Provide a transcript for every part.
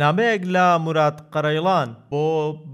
نامەیەک لە مرات قەرەیڵان بۆ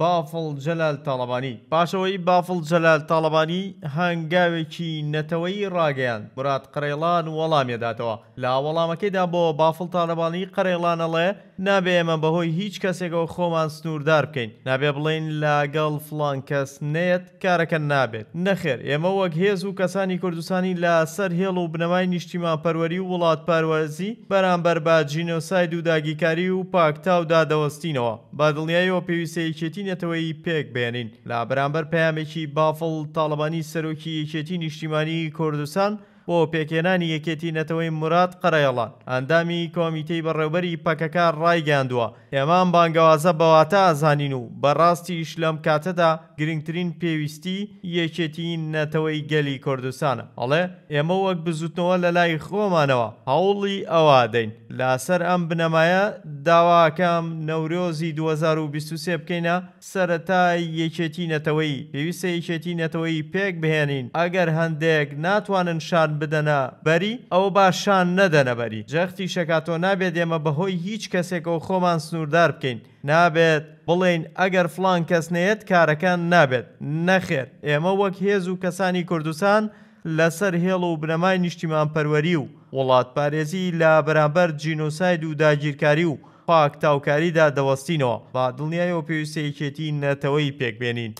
بافڵ جەلال تاالبانی پاشەوەی بافڵ جەلال تاالبانی هەنگاوێکی نەتەوەی ڕاگەیان مرات قەرەیڵان وەڵامێداتەوە لا وەڵامەکەیدا بۆ بافڵ تاالبانی قەرەیڵانەڵێ نابێ ئەمە بەهۆی هیچ کەسێکەوە خۆمان سنووردار بکەین نابێ بڵین لاگەڵ فلان کەس نێت کارەکە نابێت نەخێر ئێمە وەک هێز و کەسانی کوردستانی لە سەر هێڵ و بنەمای نیشتیمان پەروەری و وڵات پارۆزی بەرامبەر با جینۆساید و داگیکاری و پاکتا تاودا دەوەستینەوە بە دڵنیایەوە پێویستە یەکێتی نەتەوەی پێک بێنین لا بەرامبەر پامێکی بافڵ تاالبانی سەرۆکی یەکێتی نیشتیمانی کوردستان بۆ پێکێنانی یەکێتی نەتەوەی مراد قەرەیەڵان ئەندامی کۆمیتەی بەڕێوبەری پەکەکان ڕایگەاندووە ئێمان بانگەوازە بەواتە ئازانین و بەڕاستیش لەم کاتەدا گرنگترین پێویستی یەکێتی نەتەوەی گەلی کوردستانە ئەڵێ ئێمە وەک بزوتنەوە لە لای خۆمانەوە هەوڵی ئەوا دەین لاسەر ئەم بنەمایە داواکەم نەورۆزی 2023 بکەینە سەرەتا یەکێتی نەتەوەی پێویستە یەکێتی نەتەوەی پێک بهێنین ئەگەر هەندێک ناتوانن شار شان بدەنە بەری ئەو باشان نەدەنە بەری جەختی شکاتۆ نابێت ئێمە بەهۆی هیچ کەسێکەوە خۆمان سنووردار بکەین نابێت بڵێن ئەگەر فلان کەس نێت کارەکان نابێت نەخێر ئێمە وەک هێز و کەسانی کوردستان لەسەر هێڵ و بنەمای نیشتیمان پەروەری و وڵات پارێزی لە بەرامبەر جینۆساید و داگیرکاری و پاک تاوکاریدا دەوەستینەوە با دڵنیایەوە پێویستەیەکێتی نەتەوەی پێکبێنین.